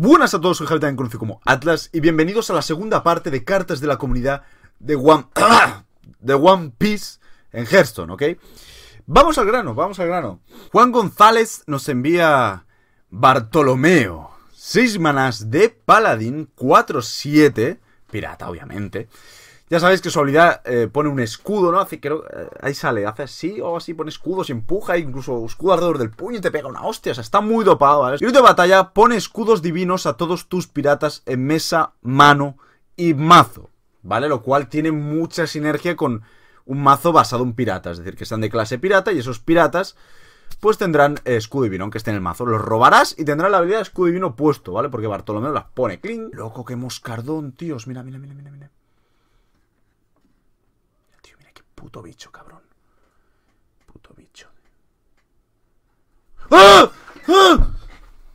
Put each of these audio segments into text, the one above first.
Buenas a todos, soy Javier, también conocido como Atlas, y bienvenidos a la segunda parte de Cartas de la Comunidad de One, de One Piece en Hearthstone, ¿ok? Vamos al grano, vamos al grano. Juan González nos envía Bartolomeo, 6 manas de Paladín, 4-7, pirata obviamente, ya sabéis que su habilidad eh, pone un escudo, ¿no? Hace, que eh, ahí sale, hace así o así, pone escudos y empuja, incluso escudo alrededor del puño y te pega una hostia. O sea, está muy dopado, ¿vale? y de batalla pone escudos divinos a todos tus piratas en mesa, mano y mazo, ¿vale? Lo cual tiene mucha sinergia con un mazo basado en piratas. Es decir, que están de clase pirata y esos piratas pues tendrán eh, escudo divino, aunque esté en el mazo. Los robarás y tendrán la habilidad de escudo divino puesto, ¿vale? Porque Bartolomeo las pone. ¡Cling! Loco, qué moscardón, tíos. Mira, mira, mira, mira, mira. Puto bicho, cabrón. Puto bicho. ¡Ah! ¡Ah!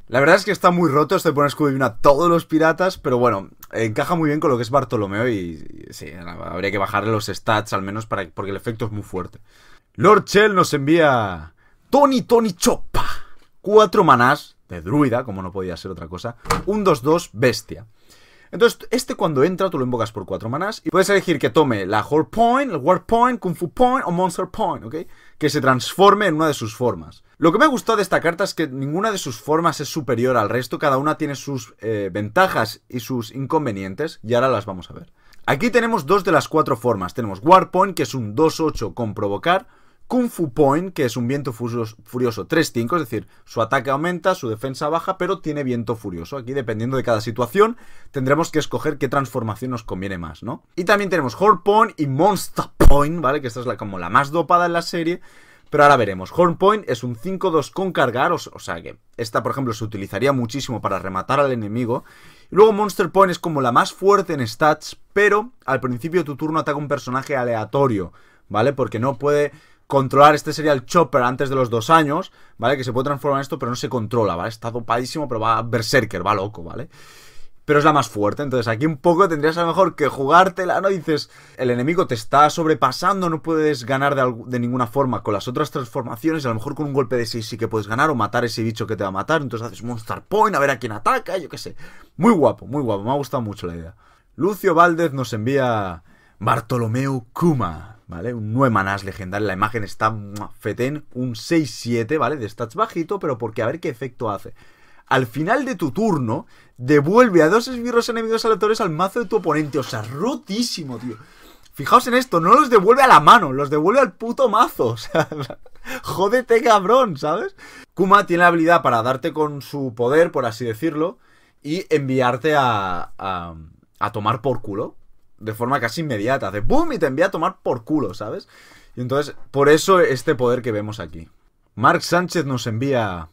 La verdad es que está muy roto este pone scooby a todos los piratas, pero bueno, encaja muy bien con lo que es Bartolomeo y, sí, habría que bajarle los stats al menos para, porque el efecto es muy fuerte. Lord Shell nos envía Tony Tony Chopa. Cuatro manás de druida, como no podía ser otra cosa. Un 2-2 bestia. Entonces, este cuando entra, tú lo invocas por cuatro manas y puedes elegir que tome la Horde Point, el War Point, Kung Fu Point o Monster Point, ¿ok? Que se transforme en una de sus formas. Lo que me ha gustado de esta carta es que ninguna de sus formas es superior al resto, cada una tiene sus eh, ventajas y sus inconvenientes, y ahora las vamos a ver. Aquí tenemos dos de las cuatro formas. Tenemos Point, que es un 2-8 con provocar, Kung Fu Point, que es un viento furioso 3-5, es decir, su ataque aumenta, su defensa baja, pero tiene viento furioso. Aquí, dependiendo de cada situación, tendremos que escoger qué transformación nos conviene más, ¿no? Y también tenemos Horn Point y Monster Point, ¿vale? Que esta es la, como la más dopada en la serie. Pero ahora veremos. Horn Point es un 5-2 con cargar, o, sea que esta, por ejemplo, se utilizaría muchísimo para rematar al enemigo. Y luego Monster Point es como la más fuerte en stats, pero al principio de tu turno ataca un personaje aleatorio, ¿vale? Porque no puede controlar este sería el chopper antes de los dos años, ¿vale? Que se puede transformar en esto, pero no se controla, ¿vale? Está dopadísimo, pero va berserker, va loco, ¿vale? Pero es la más fuerte, entonces aquí un poco tendrías a lo mejor que jugártela, ¿no? dices, el enemigo te está sobrepasando, no puedes ganar de, de, ninguna forma con las otras transformaciones, a lo mejor con un golpe de 6 sí que puedes ganar o matar ese bicho que te va a matar, entonces haces Monster Point, a ver a quién ataca, yo qué sé. Muy guapo, muy guapo, me ha gustado mucho la idea. Lucio Valdez nos envía Bartolomeu Kuma. Un 9 manás legendario, la imagen está fetén, un 6-7, ¿vale? De stats bajito, pero porque a ver qué efecto hace. Al final de tu turno, devuelve a dos esbirros enemigos aleatorios al mazo de tu oponente. O sea, rotísimo, tío. Fijaos en esto, no los devuelve a la mano, los devuelve al puto mazo. O sea, jódete cabrón, ¿sabes? Kuma tiene la habilidad para darte con su poder, por así decirlo, y enviarte a, a, a tomar por culo, de forma casi inmediata. De boom y te envía a tomar por culo, ¿sabes? Y entonces, por eso este poder que vemos aquí. Mark Sánchez nos envía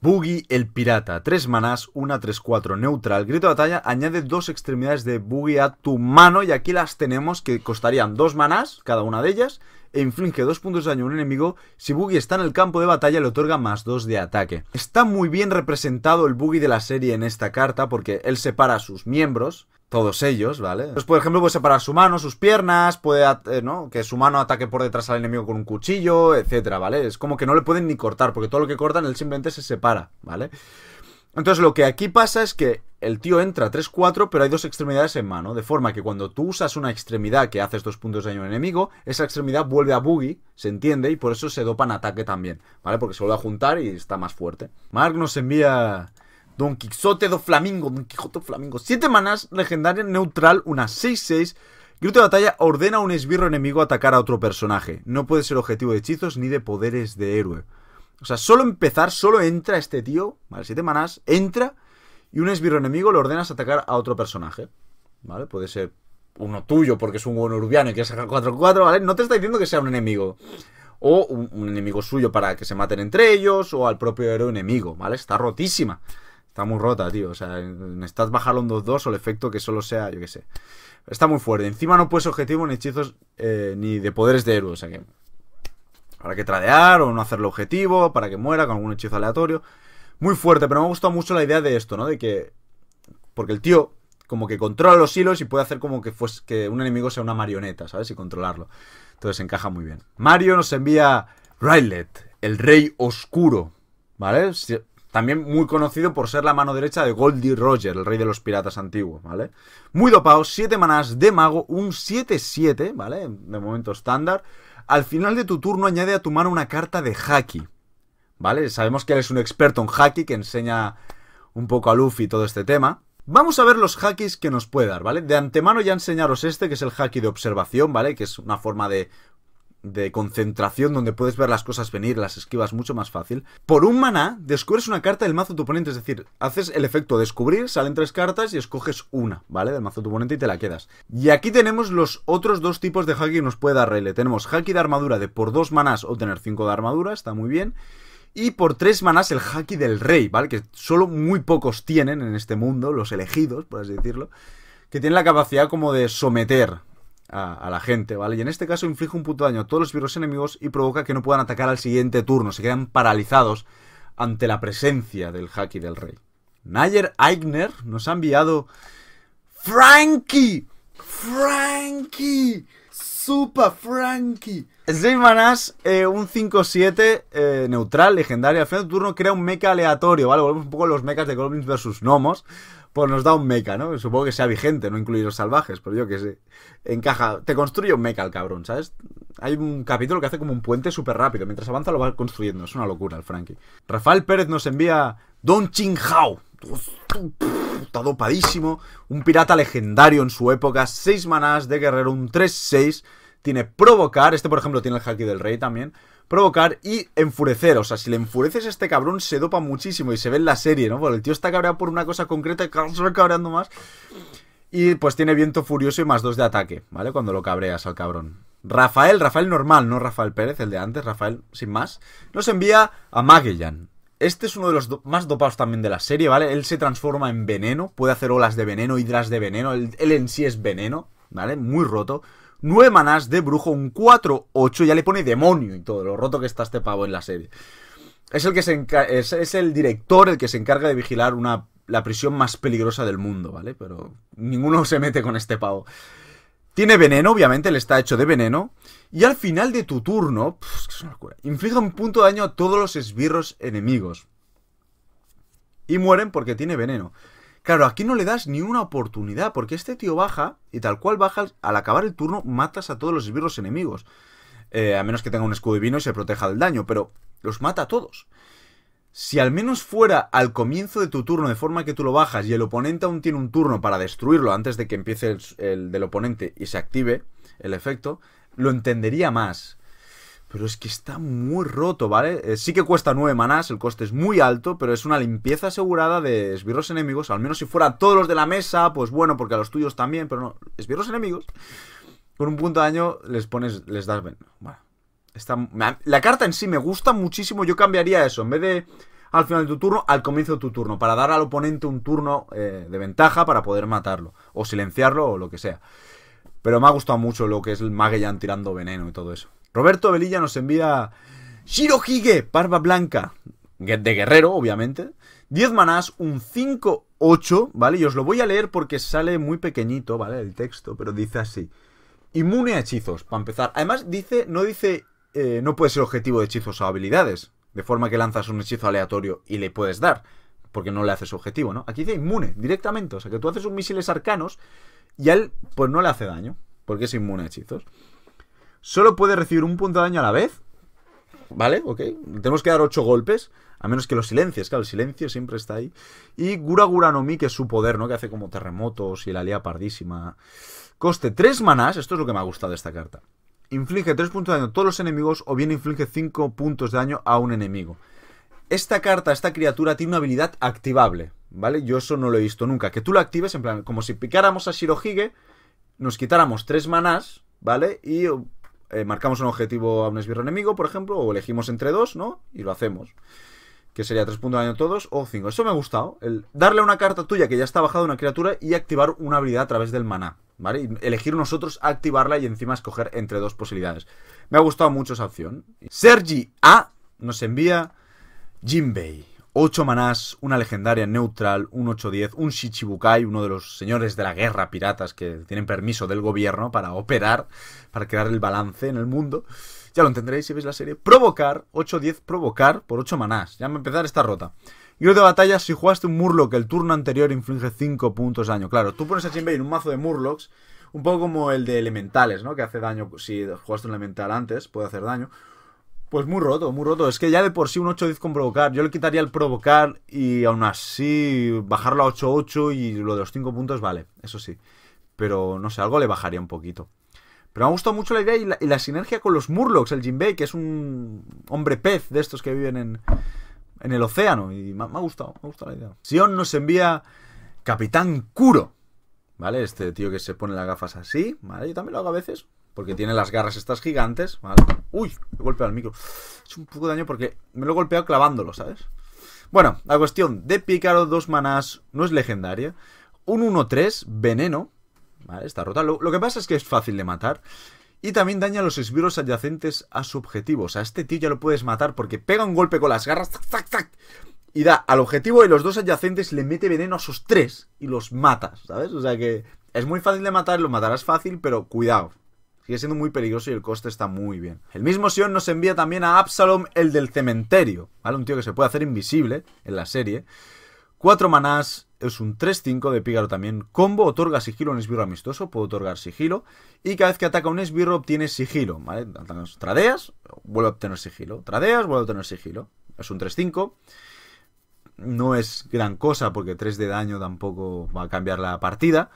Boogie el pirata, Tres manás, una tres cuatro neutral, grito de batalla, añade dos extremidades de Boogie a tu mano y aquí las tenemos que costarían dos manás cada una de ellas e inflige dos puntos de daño a un enemigo, si Boogie está en el campo de batalla le otorga más dos de ataque. Está muy bien representado el Boogie de la serie en esta carta porque él separa a sus miembros todos ellos, ¿vale? Entonces, por ejemplo, puede separar su mano, sus piernas, puede, eh, ¿no? Que su mano ataque por detrás al enemigo con un cuchillo, etcétera, ¿vale? Es como que no le pueden ni cortar, porque todo lo que cortan él simplemente se separa, ¿vale? Entonces, lo que aquí pasa es que el tío entra 3-4, pero hay dos extremidades en mano, de forma que cuando tú usas una extremidad que haces dos puntos de daño al enemigo, esa extremidad vuelve a Boogie, se entiende, y por eso se dopan ataque también, ¿vale? Porque se vuelve a juntar y está más fuerte. Mark nos envía Don Quixote do Flamingo, Don Quijote Flamingo. Siete manas legendaria neutral, una 6-6. Grito de batalla ordena a un esbirro enemigo atacar a otro personaje. No puede ser objetivo de hechizos ni de poderes de héroe. O sea, solo empezar, solo entra este tío, ¿vale? Siete manas, entra y un esbirro enemigo le ordenas atacar a otro personaje, ¿vale? Puede ser uno tuyo porque es un buen urbiano y quiere sacar 4-4, ¿vale? No te está diciendo que sea un enemigo. O un, un enemigo suyo para que se maten entre ellos, o al propio héroe enemigo, ¿vale? Está rotísima. Está muy rota, tío. O sea, necesitas bajarlo un 2-2 o el efecto que solo sea, yo qué sé. Está muy fuerte. Encima no puedes objetivo ni hechizos eh, ni de poderes de héroe. O sea que. para que tradear o no hacerlo objetivo para que muera con algún hechizo aleatorio. Muy fuerte, pero me ha gustado mucho la idea de esto, ¿no? De que. Porque el tío como que controla los hilos y puede hacer como que, que un enemigo sea una marioneta, ¿sabes? Y controlarlo. Entonces encaja muy bien. Mario nos envía Rylet, el rey oscuro, ¿vale? También muy conocido por ser la mano derecha de Goldie Roger, el rey de los piratas antiguos, ¿vale? Muy dopado, 7 manás de mago, un 7-7, ¿vale? De momento estándar. Al final de tu turno añade a tu mano una carta de Haki, ¿vale? Sabemos que él es un experto en Haki que enseña un poco a Luffy todo este tema. Vamos a ver los hackis que nos puede dar, ¿vale? De antemano ya enseñaros este, que es el haki de observación, ¿vale? Que es una forma de de concentración donde puedes ver las cosas venir, las esquivas mucho más fácil. Por un maná, descubres una carta del mazo de tu oponente, es decir, haces el efecto descubrir, salen tres cartas y escoges una, ¿vale? Del mazo de tu oponente y te la quedas. Y aquí tenemos los otros dos tipos de haki que nos puede dar Tenemos haki de armadura de por dos manás obtener cinco de armadura, está muy bien. Y por tres manás el haki del rey, ¿vale? Que solo muy pocos tienen en este mundo, los elegidos, por así decirlo. Que tienen la capacidad como de someter a, la gente, ¿vale? Y en este caso inflige un punto de daño a todos los virus enemigos y provoca que no puedan atacar al siguiente turno, se quedan paralizados ante la presencia del Haki del Rey. Nayer Eigner nos ha enviado Frankie, Frankie, Super Frankie. Eh, un 5-7 eh, neutral, legendario. Al final del turno crea un mecha aleatorio, ¿vale? Volvemos un poco a los mechas de Goblins vs Gnomos. Pues nos da un mecha, ¿no? Supongo que sea vigente, no incluir los salvajes, pero yo que sé. Encaja, te construye un mecha el cabrón, ¿sabes? Hay un capítulo que hace como un puente súper rápido, mientras avanza lo va construyendo, es una locura el Frankie. Rafael Pérez nos envía Don Hao está dopadísimo, un pirata legendario en su época, seis manás de guerrero, un 3-6, tiene provocar, este por ejemplo tiene el haki del rey también, provocar y enfurecer. O sea, si le enfureces a este cabrón, se dopa muchísimo y se ve en la serie, ¿no? Porque el tío está cabreado por una cosa concreta y se va cabreando más. Y pues tiene viento furioso y más dos de ataque, ¿vale? Cuando lo cabreas al cabrón. Rafael, Rafael normal, no Rafael Pérez, el de antes, Rafael sin más, nos envía a Magellan. Este es uno de los más dopados también de la serie, ¿vale? Él se transforma en veneno, puede hacer olas de veneno, hidras de veneno, él en sí es veneno, ¿vale? Muy roto. 9 manás de brujo, un 4-8, ya le pone demonio y todo, lo roto que está este pavo en la serie. Es el, que es, el director el que se encarga de vigilar una, la prisión más peligrosa del mundo, ¿vale? Pero ninguno se mete con este pavo. Tiene veneno, obviamente, le está hecho de veneno. Y al final de tu turno, inflige un punto de daño a todos los esbirros enemigos. Y mueren porque tiene veneno. Claro, aquí no le das ni una oportunidad, porque este tío baja y tal cual baja, al acabar el turno matas a todos los esbirros enemigos. Eh, a menos que tenga un escudo divino y se proteja del daño, pero los mata a todos. Si al menos fuera al comienzo de tu turno de forma que tú lo bajas y el oponente aún tiene un turno para destruirlo antes de que empiece el del oponente y se active el efecto, lo entendería más. Pero es que está muy roto, ¿vale? Eh, sí que cuesta 9 manás, el coste es muy alto, pero es una limpieza asegurada de esbirros enemigos. Al menos si fuera todos los de la mesa, pues bueno, porque a los tuyos también, pero no. Esbirros enemigos. Con un punto de daño les pones, les das... Bueno, está, la carta en sí me gusta muchísimo, yo cambiaría eso. En vez de al final de tu turno, al comienzo de tu turno, para dar al oponente un turno eh, de ventaja para poder matarlo, o silenciarlo, o lo que sea. Pero me ha gustado mucho lo que es el Magellan tirando veneno y todo eso. Roberto Velilla nos envía Shirohige, Parva Blanca, de guerrero, obviamente. 10 manás, un 5-8, ¿vale? Y os lo voy a leer porque sale muy pequeñito, ¿vale? El texto, pero dice así. Inmune a hechizos, para empezar. Además, dice, no dice, eh, no puede ser objetivo de hechizos o habilidades. De forma que lanzas un hechizo aleatorio y le puedes dar. Porque no le haces objetivo, ¿no? Aquí dice inmune, directamente. O sea, que tú haces un misiles arcanos y a él, pues no le hace daño. Porque es inmune a hechizos solo puede recibir un punto de daño a la vez. ¿Vale? Ok. Tenemos que dar ocho golpes. A menos que lo silencies, claro, el silencio siempre está ahí. Y Gura Gura no Mi, que es su poder, ¿no? Que hace como terremotos y la lía pardísima. Coste 3 manás. Esto es lo que me ha gustado de esta carta. Inflige 3 puntos de daño a todos los enemigos o bien inflige 5 puntos de daño a un enemigo. Esta carta, esta criatura, tiene una habilidad activable, ¿vale? Yo eso no lo he visto nunca. Que tú la actives, en plan, como si picáramos a Shirohige, nos quitáramos 3 manás, ¿vale? Y eh, marcamos un objetivo a un esbirro enemigo, por ejemplo, o elegimos entre dos, ¿no? Y lo hacemos. Que sería 3 puntos de daño todos o 5. Eso me ha gustado. El darle una carta tuya que ya está bajada una criatura y activar una habilidad a través del maná. ¿Vale? Y elegir nosotros activarla y encima escoger entre dos posibilidades. Me ha gustado mucho esa opción. Sergi A nos envía Jinbei. 8 manás, una legendaria neutral, un 8-10, un Shichibukai, uno de los señores de la guerra piratas que tienen permiso del gobierno para operar, para crear el balance en el mundo. Ya lo entenderéis si veis la serie. Provocar, 8-10, provocar por 8 manás. Ya me a empezar esta rota. Giro de batalla, si jugaste un Murloc el turno anterior, inflige 5 puntos de daño. Claro, tú pones a Jinbei en un mazo de Murlocs, un poco como el de elementales, ¿no? Que hace daño, si jugaste un elemental antes, puede hacer daño. Pues muy roto, muy roto. Es que ya de por sí un 8-10 con provocar. Yo le quitaría el provocar y aún así bajarlo a 8-8 y lo de los 5 puntos vale, eso sí. Pero no sé, algo le bajaría un poquito. Pero me ha gustado mucho la idea y la, sinergia con los Murlocs, el Jinbei, que es un hombre pez de estos que viven en, en el océano. Y me, me, ha gustado, me ha gustado la idea. Sion nos envía Capitán Kuro. ¿Vale? Este tío que se pone las gafas así. ¿Vale? Yo también lo hago a veces porque tiene las garras estas gigantes, ¿vale? Uy, he golpeado el micro. Es un poco de daño porque me lo he golpeado clavándolo, ¿sabes? Bueno, la cuestión de Pícaro, dos manás, no es legendaria. Un 1-3, veneno, ¿vale? Está rota. Lo, que pasa es que es fácil de matar. Y también daña a los esbirros adyacentes a su objetivo. O sea, este tío ya lo puedes matar porque pega un golpe con las garras, y da al objetivo y los dos adyacentes le mete veneno a esos tres y los matas, ¿sabes? O sea que es muy fácil de matar, lo matarás fácil, pero cuidado, Sigue siendo muy peligroso y el coste está muy bien. El mismo Sion nos envía también a Absalom, el del cementerio. ¿Vale? Un tío que se puede hacer invisible en la serie. Cuatro manás, es un 3-5 de Pígaro también. Combo, otorga sigilo a un esbirro amistoso, puede otorgar sigilo. Y cada vez que ataca un esbirro obtiene sigilo, ¿vale? Tradeas, vuelve a obtener sigilo. Tradeas, vuelve a obtener sigilo. Es un 3-5. No es gran cosa porque 3 de daño tampoco va a cambiar la partida.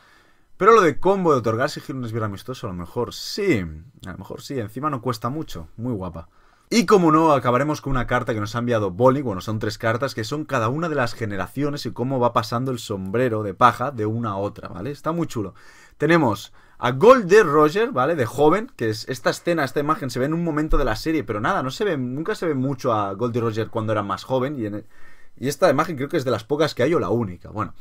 Pero lo de combo de otorgar sigilo es bien amistoso, a lo mejor sí. A lo mejor sí. Encima no cuesta mucho. Muy guapa. Y como no, acabaremos con una carta que nos ha enviado Bolly Bueno, son tres cartas que son cada una de las generaciones y cómo va pasando el sombrero de paja de una a otra, ¿vale? Está muy chulo. Tenemos a Gold de Roger, ¿vale? De joven, que es esta escena, esta imagen se ve en un momento de la serie, pero nada, no se ve, nunca se ve mucho a Gold Roger cuando era más joven. Y, y esta imagen creo que es de las pocas que hay o la única. Bueno.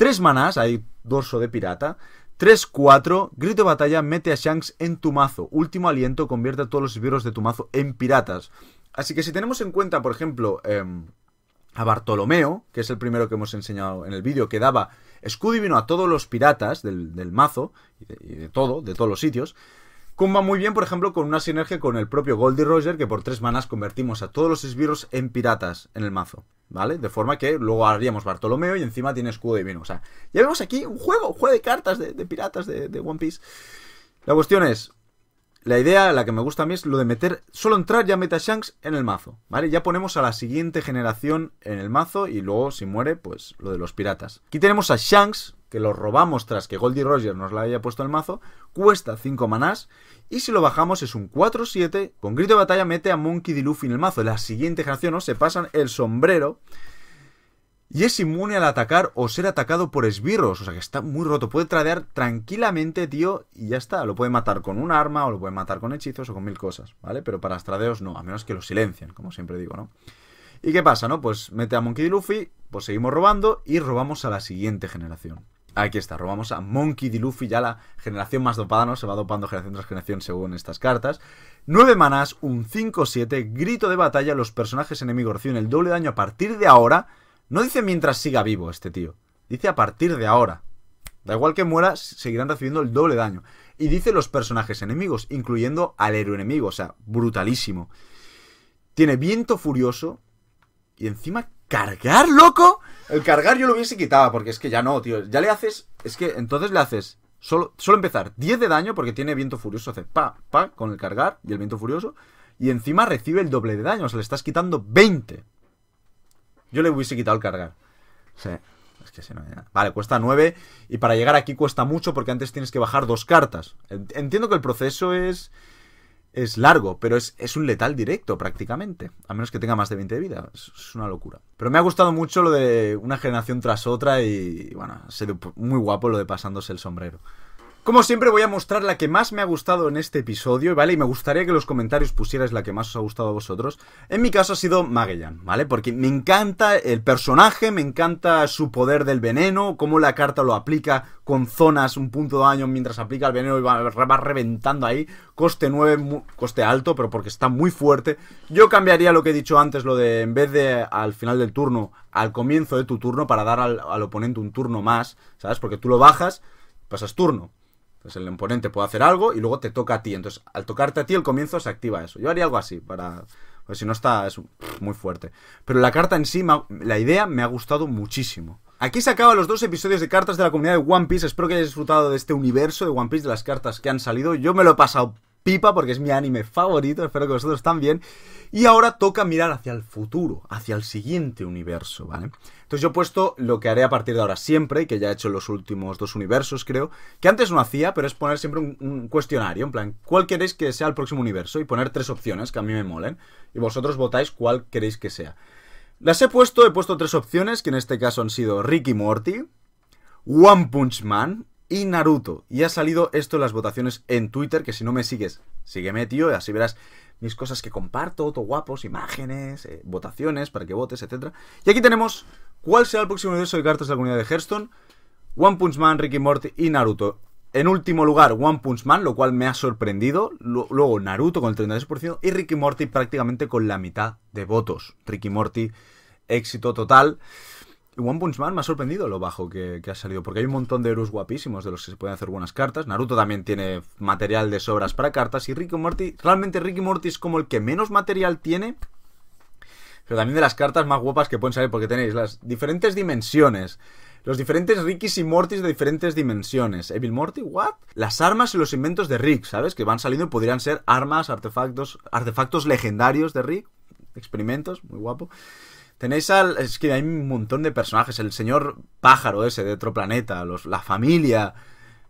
Tres manás, hay dorso de pirata. 3-4, grito de batalla, mete a Shanks en tu mazo. Último aliento, convierte a todos los esbirros de tu mazo en piratas. Así que si tenemos en cuenta, por ejemplo, em, a Bartolomeo, que es el primero que hemos enseñado en el vídeo, que daba escudo divino a todos los piratas del, mazo, y de, todo, de todos los sitios, cumba muy bien, por ejemplo, con una sinergia con el propio Goldie Roger, que por tres manas convertimos a todos los esbirros en piratas en el mazo. ¿Vale? De forma que luego haríamos Bartolomeo y encima tiene escudo divino. O sea, ya vemos aquí un juego, juego de cartas de, piratas de, One Piece. La cuestión es, la idea, la que me gusta a mí, es lo de meter, solo entrar ya Meta Shanks en el mazo, ¿vale? Ya ponemos a la siguiente generación en el mazo y luego, si muere, pues lo de los piratas. Aquí tenemos a Shanks, que lo robamos tras que Goldie Roger nos la haya puesto el mazo, cuesta 5 manás, y si lo bajamos es un 4-7, con grito de batalla mete a Monkey D. Luffy en el mazo. La siguiente generación, ¿no? Se pasan el sombrero, y es inmune al atacar o ser atacado por esbirros, o sea que está muy roto, puede tradear tranquilamente, tío, y ya está, lo puede matar con un arma, o lo puede matar con hechizos, o con mil cosas, ¿vale? Pero para tradeos no, a menos que lo silencien, como siempre digo, ¿no? ¿Y qué pasa, no? Pues mete a Monkey D. Luffy, pues seguimos robando, y robamos a la siguiente generación. Aquí está, robamos a Monkey D. Luffy, ya la generación más dopada, ¿no? Se va dopando generación tras generación según estas cartas. 9 manas, un 5-7, grito de batalla, los personajes enemigos reciben el doble daño a partir de ahora. No dice mientras siga vivo este tío, dice a partir de ahora. Da igual que muera, seguirán recibiendo el doble daño. Y dice los personajes enemigos, incluyendo al héroe enemigo, o sea, brutalísimo. Tiene viento furioso y encima ¿Cargar, loco? El cargar yo lo hubiese quitado, porque es que ya no, tío. Ya le haces. Es que entonces le haces. Solo, empezar 10 de daño porque tiene viento furioso. Hace pa, pa con el cargar y el viento furioso. Y encima recibe el doble de daño. O sea, le estás quitando 20. Yo le hubiese quitado el cargar. Sí. Es que si no Vale, cuesta 9. Y para llegar aquí cuesta mucho porque antes tienes que bajar dos cartas. Entiendo que el proceso es es largo, pero es, un letal directo prácticamente. A menos que tenga más de 20 de vida. Es, una locura. Pero me ha gustado mucho lo de una generación tras otra y, bueno, ha sido muy guapo lo de pasándose el sombrero. Como siempre voy a mostrar la que más me ha gustado en este episodio, ¿vale? Y me gustaría que en los comentarios pusierais la que más os ha gustado a vosotros. En mi caso ha sido Magellan, ¿vale? Porque me encanta el personaje, me encanta su poder del veneno, cómo la carta lo aplica con zonas, un punto de daño mientras aplica el veneno y va, reventando ahí. Coste 9, coste alto, pero porque está muy fuerte. Yo cambiaría lo que he dicho antes, lo de en vez de al final del turno, al comienzo de tu turno para dar al oponente un turno más, ¿sabes? Porque tú lo bajas, pasas turno entonces pues el oponente puede hacer algo y luego te toca a ti. Entonces al tocarte a ti el comienzo se activa eso. Yo haría algo así para... Pues si no está es muy fuerte. Pero la carta en sí, la idea me ha gustado muchísimo. Aquí se acaban los dos episodios de cartas de la comunidad de One Piece. Espero que hayáis disfrutado de este universo de One Piece, de las cartas que han salido. Yo me lo he pasado pipa porque es mi anime favorito, espero que vosotros también. Y ahora toca mirar hacia el futuro, hacia el siguiente universo, ¿vale? Entonces yo he puesto lo que haré a partir de ahora siempre, que ya he hecho en los últimos dos universos, creo, que antes no hacía, pero es poner siempre un, cuestionario, en plan, ¿cuál queréis que sea el próximo universo? Y poner tres opciones que a mí me molen, y vosotros votáis cuál queréis que sea. Las he puesto, he puesto tres opciones, que en este caso han sido Ricky Morty, One Punch Man, y Naruto. Y ha salido esto en las votaciones en Twitter, que si no me sigues, sígueme, tío, y así verás mis cosas que comparto, todo guapos, imágenes, eh, votaciones para que votes, etc. Y aquí tenemos cuál será el próximo universo de cartas de la comunidad de Hearthstone. One Punch Man, Ricky Morty y Naruto. En último lugar, One Punch Man, lo cual me ha sorprendido. Luego Naruto con el 36% y Ricky Morty prácticamente con la mitad de votos. Ricky Morty, éxito total. One Punch Man me ha sorprendido lo bajo que, ha salido, porque hay un montón de euros guapísimos de los que se pueden hacer buenas cartas. Naruto también tiene material de sobras para cartas. Y Ricky Morty, realmente Ricky Morty es como el que menos material tiene, pero también de las cartas más guapas que pueden salir, porque tenéis las diferentes dimensiones. Los diferentes Rickys y Mortys de diferentes dimensiones. Evil Morty, what? Las armas y los inventos de Rick, ¿sabes? Que van saliendo y podrían ser armas, artefactos, artefactos legendarios de Rick. Experimentos, muy guapo. Tenéis al. Es que hay un montón de personajes. El señor pájaro ese de otro planeta. Los, la familia.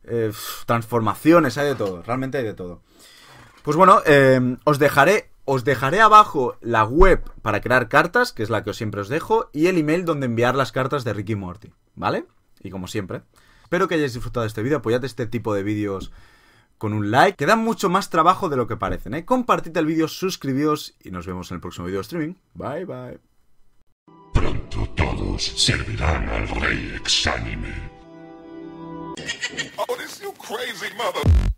Eh, transformaciones. Hay de todo. Realmente hay de todo. Pues bueno, em, os dejaré. Os dejaré abajo la web para crear cartas, que es la que siempre os dejo, y el email donde enviar las cartas de Ricky Morty, ¿vale? Y como siempre, espero que hayáis disfrutado de este vídeo, apoyad este tipo de vídeos con un like, que dan mucho más trabajo de lo que parecen, ¿eh? Compartid el vídeo, suscribíos y nos vemos en el próximo vídeo de streaming. Bye, bye todos servirán al rey exánime. oh, this you crazy mother...